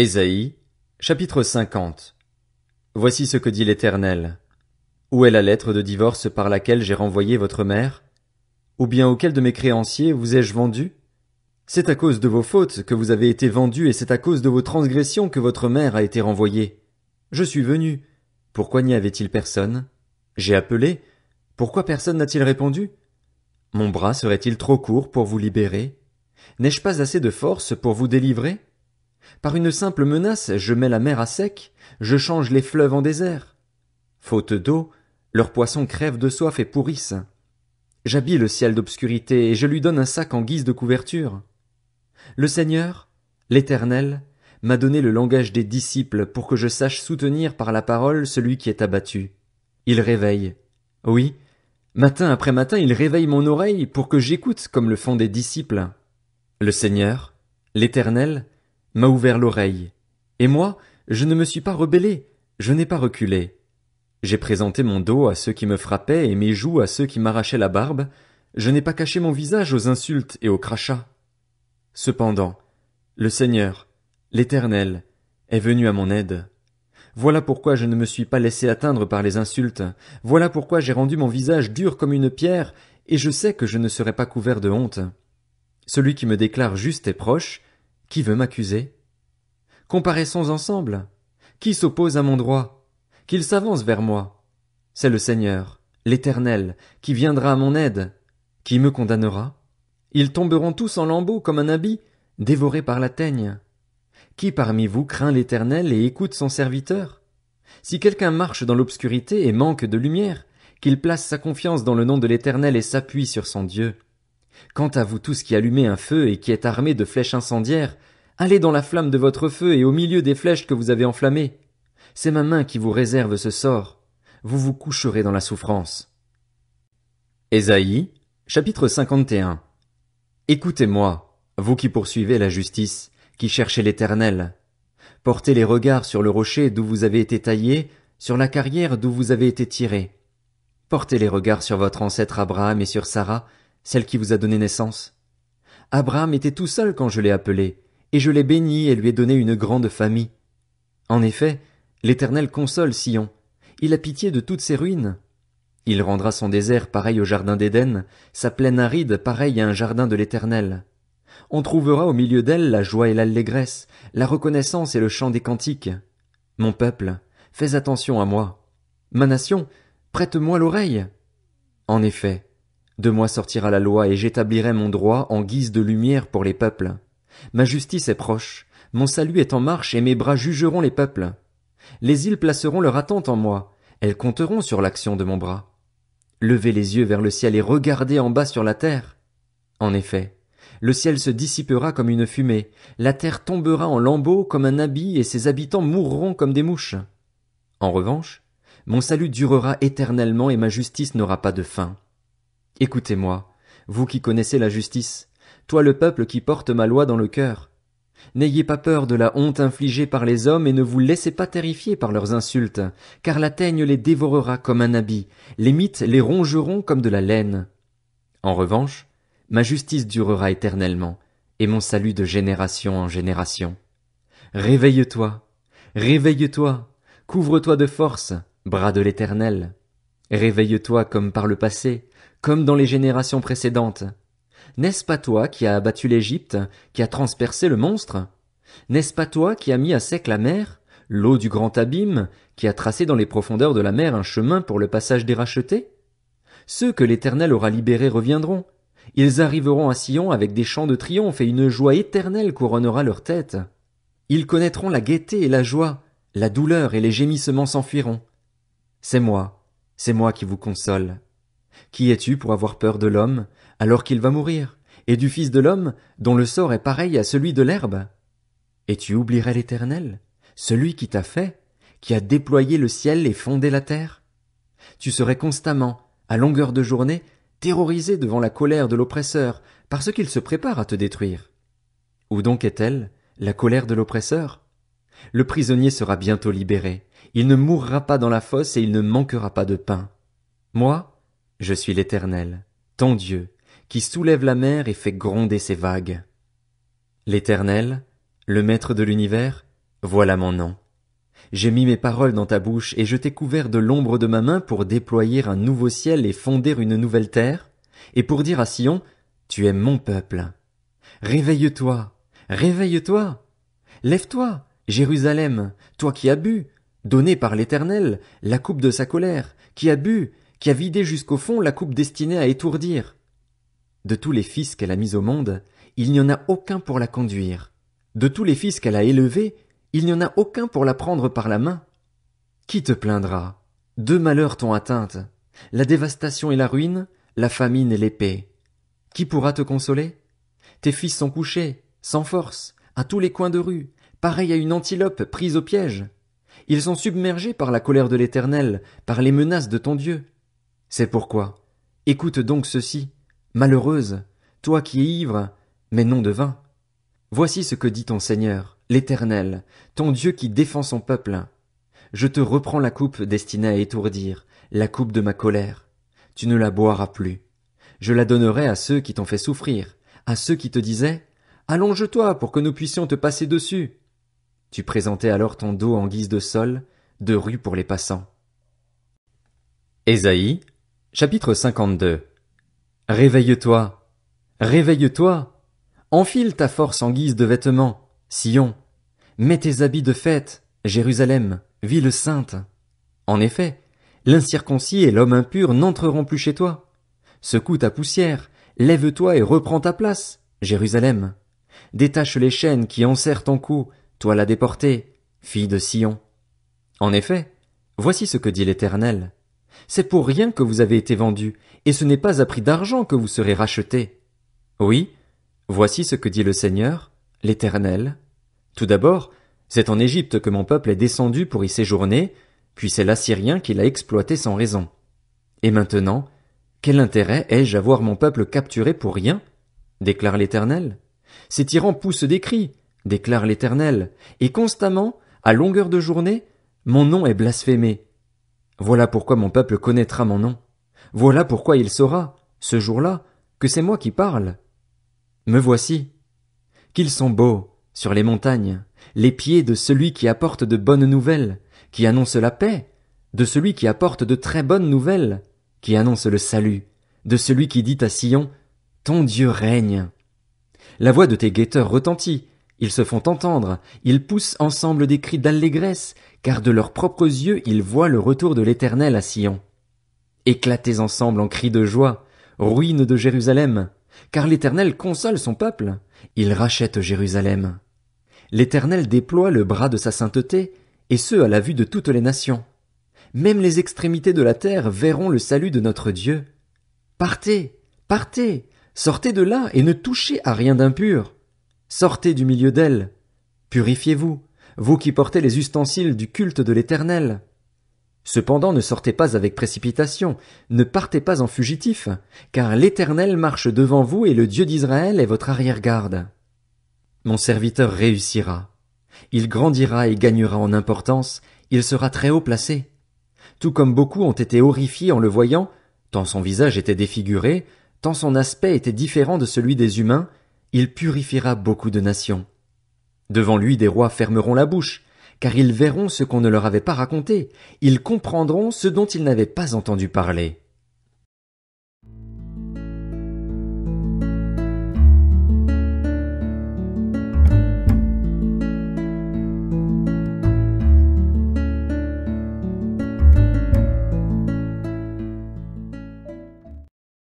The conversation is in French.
Ésaïe, chapitre 50. Voici ce que dit l'Éternel. Où est la lettre de divorce par laquelle j'ai renvoyé votre mère? Ou bien auquel de mes créanciers vous ai-je vendu? C'est à cause de vos fautes que vous avez été vendu et c'est à cause de vos transgressions que votre mère a été renvoyée. Je suis venu. Pourquoi n'y avait-il personne? J'ai appelé. Pourquoi personne n'a-t-il répondu? Mon bras serait-il trop court pour vous libérer? N'ai-je pas assez de force pour vous délivrer? Par une simple menace, je mets la mer à sec, je change les fleuves en désert. Faute d'eau, leurs poissons crèvent de soif et pourrissent. J'habille le ciel d'obscurité et je lui donne un sac en guise de couverture. Le Seigneur, l'Éternel, m'a donné le langage des disciples pour que je sache soutenir par la parole celui qui est abattu. Il réveille. Oui, matin après matin il réveille mon oreille pour que j'écoute comme le font des disciples. Le Seigneur, l'Éternel, m'a ouvert l'oreille. Et moi, je ne me suis pas rebellé, je n'ai pas reculé. J'ai présenté mon dos à ceux qui me frappaient et mes joues à ceux qui m'arrachaient la barbe, je n'ai pas caché mon visage aux insultes et aux crachats. Cependant, le Seigneur, l'Éternel, est venu à mon aide. Voilà pourquoi je ne me suis pas laissé atteindre par les insultes, voilà pourquoi j'ai rendu mon visage dur comme une pierre, et je sais que je ne serai pas couvert de honte. Celui qui me déclare juste et proche, qui veut m'accuser? Comparaissons ensemble. Qui s'oppose à mon droit? Qu'il s'avance vers moi. C'est le Seigneur, l'Éternel, qui viendra à mon aide. Qui me condamnera? Ils tomberont tous en lambeaux comme un habit, dévorés par la teigne. Qui parmi vous craint l'Éternel et écoute son serviteur? Si quelqu'un marche dans l'obscurité et manque de lumière, qu'il place sa confiance dans le nom de l'Éternel et s'appuie sur son Dieu. Quant à vous tous qui allumez un feu et qui êtes armés de flèches incendiaires, allez dans la flamme de votre feu et au milieu des flèches que vous avez enflammées. C'est ma main qui vous réserve ce sort. Vous vous coucherez dans la souffrance. Ésaïe, chapitre 51. Écoutez-moi, vous qui poursuivez la justice, qui cherchez l'éternel. Portez les regards sur le rocher d'où vous avez été taillé, sur la carrière d'où vous avez été tiré. Portez les regards sur votre ancêtre Abraham et sur Sarah, celle qui vous a donné naissance. Abraham était tout seul quand je l'ai appelé, et je l'ai béni et lui ai donné une grande famille. En effet, l'Éternel console Sion, il a pitié de toutes ses ruines. Il rendra son désert pareil au jardin d'Éden, sa plaine aride pareille à un jardin de l'Éternel. On trouvera au milieu d'elle la joie et l'allégresse, la reconnaissance et le chant des cantiques. Mon peuple, fais attention à moi. Ma nation, prête-moi l'oreille. En effet, de moi sortira la loi, et j'établirai mon droit en guise de lumière pour les peuples. Ma justice est proche, mon salut est en marche, et mes bras jugeront les peuples. Les îles placeront leur attente en moi, elles compteront sur l'action de mon bras. Levez les yeux vers le ciel et regardez en bas sur la terre. En effet, le ciel se dissipera comme une fumée, la terre tombera en lambeaux comme un habit, et ses habitants mourront comme des mouches. En revanche, mon salut durera éternellement et ma justice n'aura pas de fin. Écoutez-moi, vous qui connaissez la justice, toi le peuple qui porte ma loi dans le cœur. N'ayez pas peur de la honte infligée par les hommes et ne vous laissez pas terrifier par leurs insultes, car la teigne les dévorera comme un habit, les mythes les rongeront comme de la laine. En revanche, ma justice durera éternellement, et mon salut de génération en génération. Réveille-toi, réveille-toi, couvre-toi de force, bras de l'Éternel. Réveille-toi comme par le passé, comme dans les générations précédentes. N'est-ce pas toi qui as abattu l'Égypte, qui a transpercé le monstre? N'est-ce pas toi qui as mis à sec la mer, l'eau du grand abîme, qui a tracé dans les profondeurs de la mer un chemin pour le passage des rachetés? Ceux que l'Éternel aura libérés reviendront. Ils arriveront à Sion avec des chants de triomphe et une joie éternelle couronnera leur tête. Ils connaîtront la gaieté et la joie, la douleur et les gémissements s'enfuiront. C'est moi, c'est moi qui vous console. Qui es-tu pour avoir peur de l'homme, alors qu'il va mourir, et du Fils de l'homme, dont le sort est pareil à celui de l'herbe? Et tu oublierais l'Éternel, celui qui t'a fait, qui a déployé le ciel et fondé la terre? Tu serais constamment, à longueur de journée, terrorisé devant la colère de l'oppresseur, parce qu'il se prépare à te détruire. Où donc est-elle, la colère de l'oppresseur? Le prisonnier sera bientôt libéré. Il ne mourra pas dans la fosse et il ne manquera pas de pain. Moi, je suis l'Éternel, ton Dieu, qui soulève la mer et fait gronder ses vagues. L'Éternel, le Maître de l'univers, voilà mon nom. J'ai mis mes paroles dans ta bouche et je t'ai couvert de l'ombre de ma main pour déployer un nouveau ciel et fonder une nouvelle terre, et pour dire à Sion, tu es mon peuple. Réveille-toi, réveille-toi, lève-toi, Jérusalem, toi qui as bu, donné par l'Éternel, la coupe de sa colère, qui as bu, qui a vidé jusqu'au fond la coupe destinée à étourdir. De tous les fils qu'elle a mis au monde, il n'y en a aucun pour la conduire. De tous les fils qu'elle a élevés, il n'y en a aucun pour la prendre par la main. Qui te plaindra? Deux malheurs t'ont atteinte, la dévastation et la ruine, la famine et l'épée. Qui pourra te consoler? Tes fils sont couchés, sans force, à tous les coins de rue, Pareil à une antilope prise au piège. Ils sont submergés par la colère de l'Éternel, par les menaces de ton Dieu. C'est pourquoi, écoute donc ceci, malheureuse, toi qui es ivre, mais non de vin. Voici ce que dit ton Seigneur, l'Éternel, ton Dieu qui défend son peuple. Je te reprends la coupe destinée à étourdir, la coupe de ma colère. Tu ne la boiras plus. Je la donnerai à ceux qui t'ont fait souffrir, à ceux qui te disaient, Allonge-toi pour que nous puissions te passer dessus. Tu présentais alors ton dos en guise de sol, de rue pour les passants. Ésaïe, chapitre 52 Réveille-toi, réveille-toi, enfile ta force en guise de vêtements, Sion, mets tes habits de fête, Jérusalem, ville sainte. En effet, l'incirconcis et l'homme impur n'entreront plus chez toi. Secoue ta poussière, lève-toi et reprends ta place, Jérusalem. Détache les chaînes qui enserrent ton cou, toi la déportée, fille de Sion. En effet, voici ce que dit l'Éternel. C'est pour rien que vous avez été vendue, et ce n'est pas à prix d'argent que vous serez rachetée. »« Oui, voici ce que dit le Seigneur, l'Éternel. Tout d'abord, c'est en Égypte que mon peuple est descendu pour y séjourner, puis c'est l'Assyrien qui l'a exploité sans raison. Et maintenant, quel intérêt ai-je à voir mon peuple capturé pour rien? déclare l'Éternel. Ces tyrans poussent des cris, déclare l'Éternel, et constamment, à longueur de journée, mon nom est blasphémé. Voilà pourquoi mon peuple connaîtra mon nom. Voilà pourquoi il saura, ce jour-là, que c'est moi qui parle. Me voici. Qu'ils sont beaux, sur les montagnes, les pieds de celui qui apporte de bonnes nouvelles, qui annonce la paix, de celui qui apporte de très bonnes nouvelles, qui annonce le salut, de celui qui dit à Sion, Ton Dieu règne. La voix de tes guetteurs retentit, ils se font entendre, ils poussent ensemble des cris d'allégresse, car de leurs propres yeux ils voient le retour de l'Éternel à Sion. Éclatez ensemble en cris de joie, ruines de Jérusalem, car l'Éternel console son peuple, il rachète Jérusalem. L'Éternel déploie le bras de sa sainteté, et ce à la vue de toutes les nations. Même les extrémités de la terre verront le salut de notre Dieu. Partez, partez, sortez de là et ne touchez à rien d'impur Sortez du milieu d'elle. Purifiez-vous, vous qui portez les ustensiles du culte de l'Éternel. Cependant ne sortez pas avec précipitation, ne partez pas en fugitif, car l'Éternel marche devant vous et le Dieu d'Israël est votre arrière-garde. Mon serviteur réussira. Il grandira et gagnera en importance, il sera très haut placé. Tout comme beaucoup ont été horrifiés en le voyant, tant son visage était défiguré, tant son aspect était différent de celui des humains, il purifiera beaucoup de nations. Devant lui des rois fermeront la bouche, car ils verront ce qu'on ne leur avait pas raconté, ils comprendront ce dont ils n'avaient pas entendu parler.